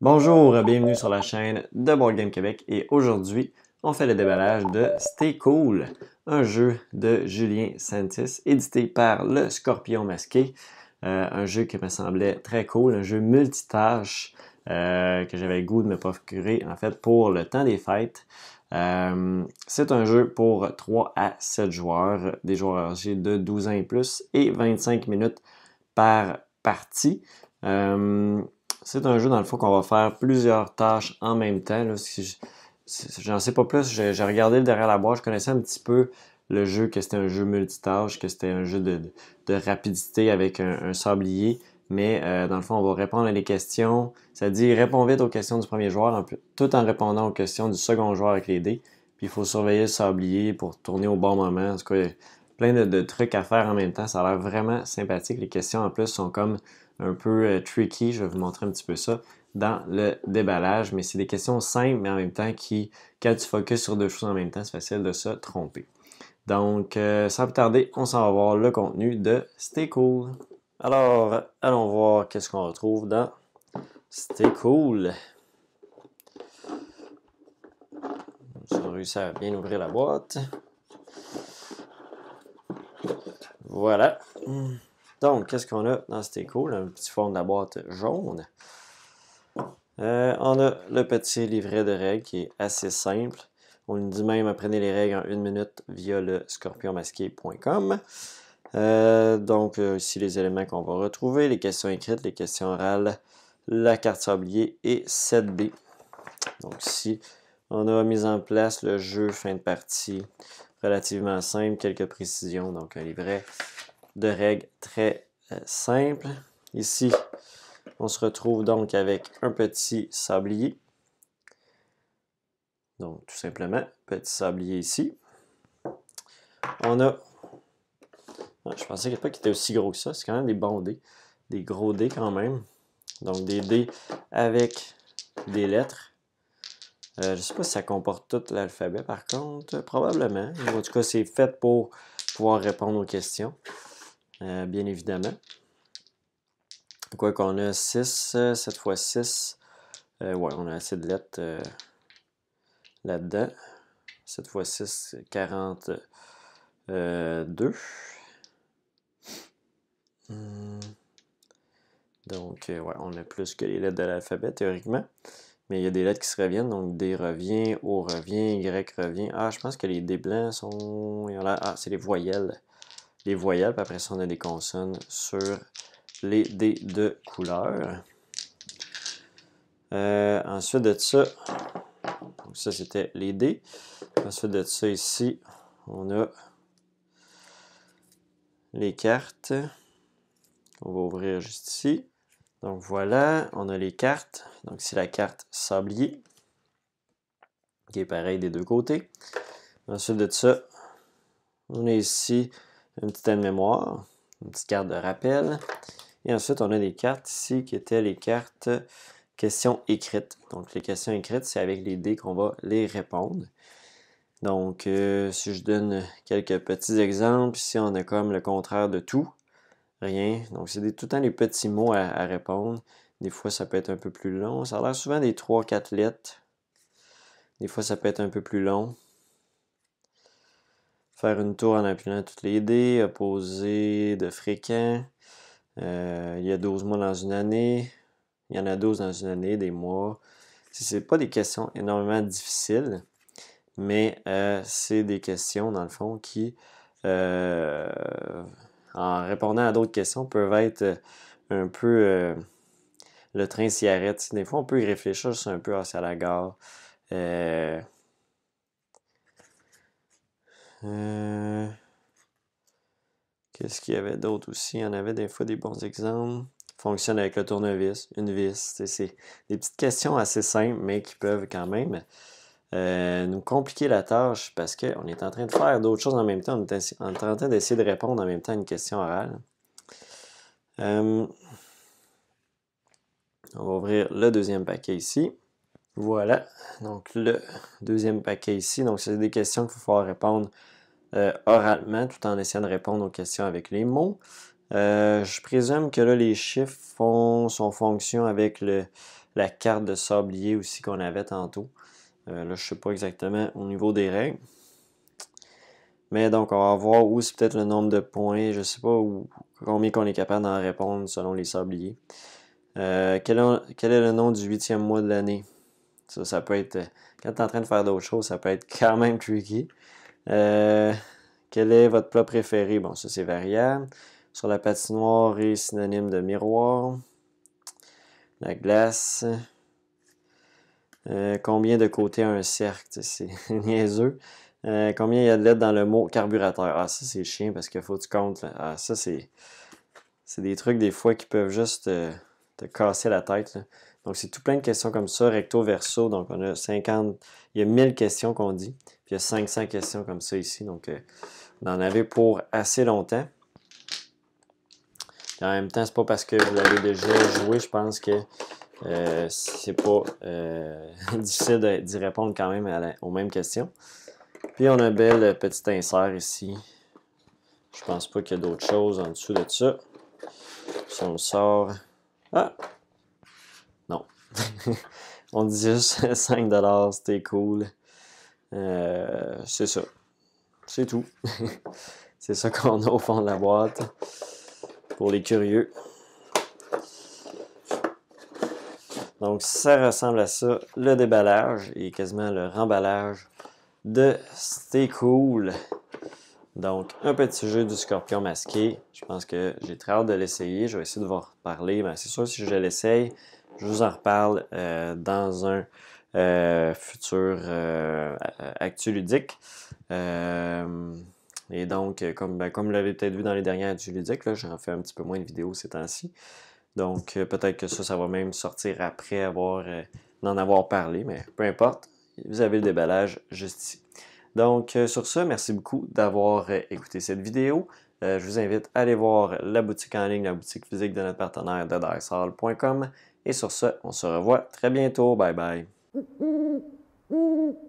Bonjour, bienvenue sur la chaîne de Board Game Québec et aujourd'hui, on fait le déballage de Stay Cool, un jeu de Julien Santis, édité par le Scorpion Masqué. Euh, un jeu qui me semblait très cool, un jeu multitâche euh, que j'avais le goût de me procurer en fait pour le temps des fêtes. Euh, c'est un jeu pour 3 à 7 joueurs, des joueurs âgés de 12 ans et plus, et 25 minutes par partie c'est un jeu dans le fond qu'on va faire plusieurs tâches en même temps. j'en je sais pas plus, j'ai regardé derrière la boîte, je connaissais un petit peu le jeu, que c'était un jeu multitâche, que c'était un jeu de, rapidité avec un, sablier. Mais euh, dans le fond, on va répondre à des questions. Ça dit répond vite aux questions du premier joueur tout en répondant aux questions du second joueur avec les dés. Puis il faut surveiller le sablier pour tourner au bon moment. En tout plein de, trucs à faire en même temps. Ça a l'air vraiment sympathique. Les questions en plus sont comme un peu euh, tricky. Je vais vous montrer un petit peu ça dans le déballage. Mais c'est des questions simples, mais en même temps qui, quand tu focuses sur deux choses en même temps, c'est facile de se tromper. Donc, euh, sans plus tarder, on s'en va voir le contenu de Stay Cool. Alors, allons voir qu'est-ce qu'on retrouve dans Stay Cool. J'ai réussi à bien ouvrir la boîte. Voilà. Hmm. Donc, qu'est-ce qu'on a dans cet écho? Un petit fond de la boîte jaune. Euh, on a le petit livret de règles qui est assez simple. On nous dit même apprenez les règles en une minute via le scorpionmasqué.com. Euh, donc, euh, ici les éléments qu'on va retrouver, les questions écrites, les questions orales, la carte sablier et 7B. Donc ici, on a mis en place le jeu fin de partie, relativement simple, quelques précisions, donc un euh, livret de règles très euh, simple. Ici, on se retrouve donc avec un petit sablier. Donc tout simplement, petit sablier ici. On a... Ah, je pensais pas qu'il était aussi gros que ça, c'est quand même des bons dés. Des gros dés quand même. Donc des dés avec des lettres. Je euh, je sais pas si ça comporte tout l'alphabet par contre. Euh, probablement. En tout cas, c'est fait pour pouvoir répondre aux questions. Euh, bien évidemment. Quoi qu'on a 6, 7 cette fois 6. ouais, on a assez de lettres là-dedans. 7 fois 6, 42. Hmm. Donc, ouais, on a plus que les lettres de l'alphabet théoriquement. Mais il y a des lettres qui se reviennent, donc D revient, O revient, Y revient. Ah, je pense que les D blancs sont. Ah, c'est les voyelles. Les voyelles, puis après ça, on a des consonnes sur les D de couleur. Euh, ensuite de ça, ça c'était les D. Ensuite de ça, ici, on a les cartes. On va ouvrir juste ici. Donc voilà, on a les cartes. Donc c'est la carte sablier, qui est pareil des deux côtés. Ensuite de ça, on a ici une petite aide mémoire, une petite carte de rappel. Et ensuite, on a des cartes ici qui étaient les cartes questions écrites. Donc les questions écrites, c'est avec les dés qu'on va les répondre. Donc euh, si je donne quelques petits exemples, ici on a comme le contraire de tout rien. Donc, c'est tout le temps les petits mots à, répondre. Des fois, ça peut être un peu plus long. Ça a l'air souvent des 3-4 lettres. Des fois, ça peut être un peu plus long. Faire une tour en appuyant toutes les dés, Poser de fréquent. Euh, il y a 12 mois dans une année. Il y en a 12 dans une année, des mois. Ce sont pas des questions énormément difficiles, mais euh, c'est des questions, dans le fond, qui euh, en répondant à d'autres questions, peuvent être euh, un peu euh, le train s'y arrête. Des fois, on peut y réfléchir c'est un peu à ah, la gare. Euh, qu'est-ce qu'il y avait d'autre aussi? On avait des fois des bons exemples. Fonctionne avec le tournevis, une vis. C'est des petites questions assez simples, mais qui peuvent quand même euh, nous compliquer la tâche parce qu'on est en train de faire d'autres choses en même temps. On est en train d'essayer de répondre en même temps à une question orale. Euh, on va ouvrir le deuxième paquet ici. Voilà, donc le deuxième paquet ici. Donc, c'est des questions qu'il faut pouvoir répondre euh, oralement tout en essayant de répondre aux questions avec les mots. je présume que là, les chiffres font son fonction avec la carte de sablier aussi qu'on avait tantôt. Euh, là, je ne sais pas exactement au niveau des règles. Mais donc, on va voir où c'est peut-être le nombre de points. Je ne sais pas combien qu'on est capable d'en répondre selon les sabliers. Euh, quel, est le nom du huitième mois de l'année? Ça, ça peut être... Euh, quand tu es en train de faire d'autres choses, ça peut être quand même tricky. quel est votre plat préféré? Bon, ça, c'est variable. Sur la patinoire est synonyme de miroir. La glace. Euh, combien de côtés a un cercle? C'est niaiseux. Euh, combien il y a de lettres dans le mot carburateur? Ah, ça, c'est chiant parce qu'il faut que tu comptes. Ah, ça, c'est. C'est des trucs, des fois, qui peuvent juste euh, te, casser la tête. Donc, c'est tout plein de questions comme ça, recto verso. Donc, on a 50. Il y a 1000 questions qu'on dit. Puis, il y a 500 questions comme ça ici. Donc, on en avait pour assez longtemps. en même temps, c'est pas parce que vous l'avez déjà joué, je pense que euh, c'est pas euh, difficile d'y répondre quand même aux mêmes questions. Puis on a un bel euh, petit insert ici. Je pense pas qu'il y a d'autres choses en dessous de ça. Si on le sort... Ah! Non. on dit juste 5$, c'était cool. c'est ça. C'est tout. c'est ça qu'on a au fond de la boîte. Pour les curieux. Donc, ça ressemble à ça, le déballage et quasiment le remballage de Stay Cool. Donc, un petit jeu du scorpion masqué. Je pense que j'ai très hâte de l'essayer. Je vais essayer de vous en reparler. Ben, c'est sûr, si je l'essaye, je vous en reparle euh, dans un euh, futur euh, euh, actu ludique. et donc, comme, ben, comme vous l'avez peut-être vu dans les dernières actus ludiques, j'en fais un petit peu moins de vidéos ces temps-ci. Donc, euh, peut-être que ça, ça va même sortir après avoir euh, avoir parlé, mais peu importe. Vous avez le déballage juste ici. Donc, euh, sur ce, merci beaucoup d'avoir écouté cette vidéo. je vous invite à aller voir la boutique en ligne, la boutique physique de notre partenaire de Et sur ce, on se revoit très bientôt. Bye bye.